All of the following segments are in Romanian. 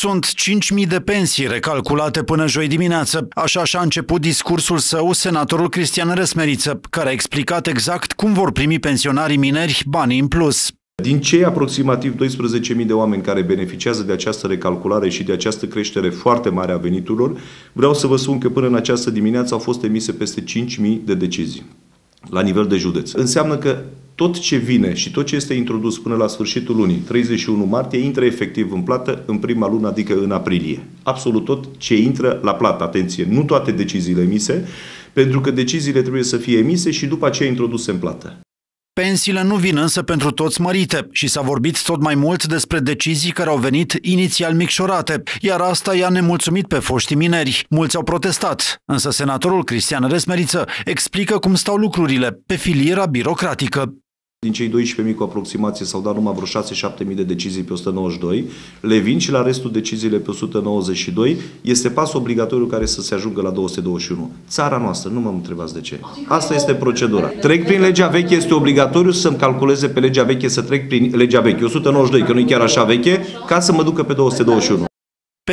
Sunt 5.000 de pensii recalculate până joi dimineață. Așa și-a început discursul său senatorul Cristian Răsmeriță, care a explicat exact cum vor primi pensionarii mineri banii în plus. Din cei aproximativ 12.000 de oameni care beneficiază de această recalculare și de această creștere foarte mare a veniturilor, vreau să vă spun că până în această dimineață au fost emise peste 5.000 de decizii la nivel de județ. Înseamnă că tot ce vine și tot ce este introdus până la sfârșitul lunii, 31 martie, intră efectiv în plată în prima lună, adică în aprilie. Absolut tot ce intră la plată. Atenție, nu toate deciziile emise, pentru că deciziile trebuie să fie emise și după aceea introduse în plată. Pensiile nu vin însă pentru toți mărite și s-a vorbit tot mai mult despre decizii care au venit inițial micșorate, iar asta i-a nemulțumit pe foștii mineri. Mulți au protestat, însă senatorul Cristian Resmeriță explică cum stau lucrurile pe filiera birocratică. Din cei 12.000 cu aproximație s-au dat numai vreo 6-7.000 de decizii pe 192, le vin și la restul deciziile pe 192 este pas obligatoriu care să se ajungă la 221. Țara noastră, nu mă întrebați de ce. Asta este procedura. Trec prin legea veche, este obligatoriu să-mi calculeze pe legea veche, să trec prin legea veche, 192, că nu e chiar așa veche, ca să mă ducă pe 221.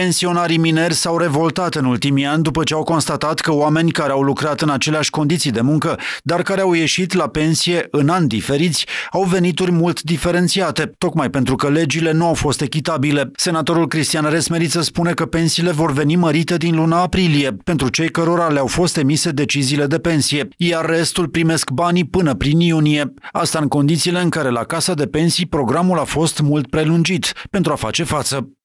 Pensionarii mineri s-au revoltat în ultimii ani după ce au constatat că oameni care au lucrat în aceleași condiții de muncă, dar care au ieșit la pensie în ani diferiți, au venituri mult diferențiate, tocmai pentru că legile nu au fost echitabile. Senatorul Cristian Resmeriță spune că pensiile vor veni mărite din luna aprilie, pentru cei cărora le-au fost emise deciziile de pensie, iar restul primesc banii până prin iunie. Asta în condițiile în care la Casa de Pensii programul a fost mult prelungit pentru a face față.